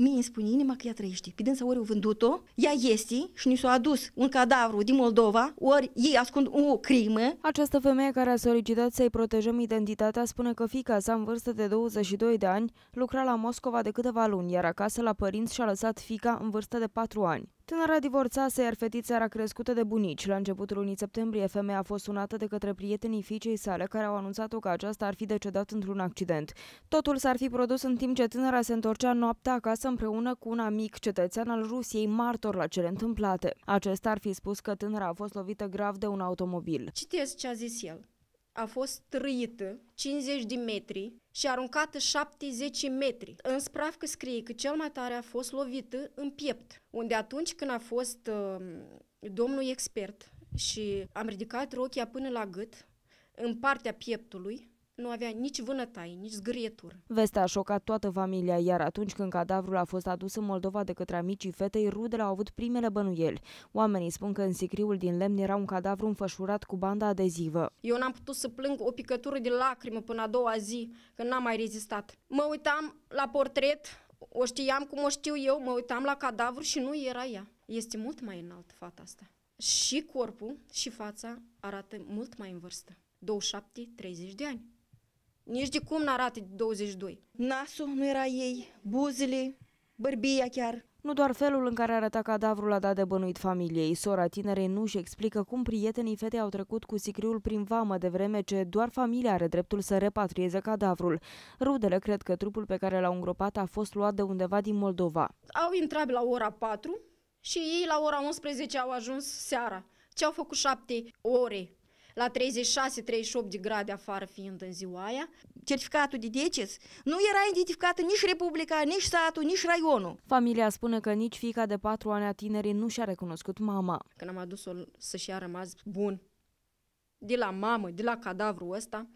mie îmi spune inima că ea trăiește. Pe dânsa ori o vândut-o, ea este și ni s-a adus un cadavru din Moldova, ori ei ascund o crimă. Această femeie care a solicitat să-i protejăm identitatea spune că fica sa în vârstă de 22 de ani lucra la Moscova de câteva luni, iar acasă la părinți și-a lăsat fica în vârstă de 4 ani. Tânăra divorțase, iar fetița era crescută de bunici. La începutul lunii septembrie, femeia a fost sunată de către prietenii fiicei sale, care au anunțat-o că aceasta ar fi decedat într-un accident. Totul s-ar fi produs în timp ce tânăra se întorcea noaptea acasă împreună cu un amic cetățean al Rusiei, martor la cele întâmplate. Acesta ar fi spus că tânăra a fost lovită grav de un automobil. Citesc ce a zis el a fost trăită 50 de metri și aruncată 70 metri. În spravcă scrie că cel mai tare a fost lovită în piept, unde atunci când a fost uh, domnul expert și am ridicat rochia până la gât, în partea pieptului, nu avea nici vânătaie, nici zgârietură. Vestea a șocat toată familia, iar atunci când cadavrul a fost adus în Moldova de către amicii fetei, rudele au avut primele bănuieli. Oamenii spun că în sicriul din lemn era un cadavru înfășurat cu banda adezivă. Eu n-am putut să plâng o picătură de lacrimă până a doua zi, când n-am mai rezistat. Mă uitam la portret, o știam cum o știu eu, mă uitam la cadavru și nu era ea. Este mult mai înalt fata asta. Și corpul și fața arată mult mai în vârstă. 27-30 de ani. Nici de cum n-arată 22. Nasul nu era ei, buzele, bărbia chiar. Nu doar felul în care arăta cadavrul a dat de bănuit familiei, sora tinerei nu își explică cum prietenii fetei au trecut cu sicriul prin vamă, de vreme ce doar familia are dreptul să repatrieze cadavrul. Rudele cred că trupul pe care l-au îngropat a fost luat de undeva din Moldova. Au intrat la ora 4 și ei la ora 11 au ajuns seara. Ce au făcut șapte ore la 36-38 de grade afară fiind în ziua aia. Certificatul de deces nu era identificat nici Republica, nici satul, nici raionul. Familia spune că nici fica de patru ani a tinerii nu și-a recunoscut mama. Când am adus-o să-și a rămas bun de la mamă, de la cadavrul ăsta,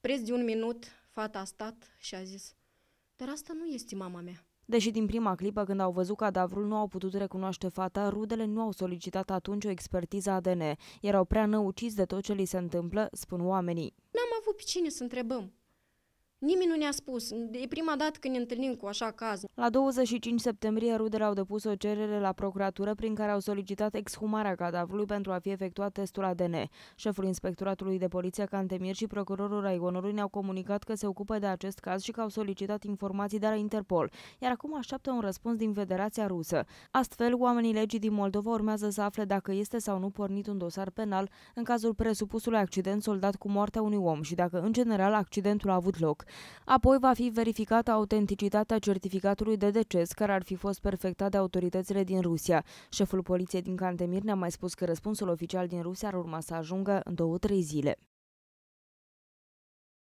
preț de un minut, fata a stat și a zis, dar asta nu este mama mea. Deși din prima clipă când au văzut cadavrul nu au putut recunoaște fata, rudele nu au solicitat atunci o expertiză ADN. Erau prea năuciți de tot ce li se întâmplă, spun oamenii. N-am avut pe cine să întrebăm. Nimeni nu ne-a spus. E prima dată când ne întâlnim cu așa caz. La 25 septembrie, rudele au depus o cerere la procuratură prin care au solicitat exhumarea cadavrului pentru a fi efectuat testul ADN. Șeful Inspectoratului de Poliție Cantemir și procurorul Raigonului ne-au comunicat că se ocupă de acest caz și că au solicitat informații de la Interpol, iar acum așteaptă un răspuns din Federația Rusă. Astfel, oamenii legii din Moldova urmează să afle dacă este sau nu pornit un dosar penal în cazul presupusului accident soldat cu moartea unui om și dacă, în general, accidentul a avut loc. Apoi va fi verificată autenticitatea certificatului de deces care ar fi fost perfectat de autoritățile din Rusia. Șeful poliției din Cantemir ne-a mai spus că răspunsul oficial din Rusia ar urma să ajungă în două-trei zile.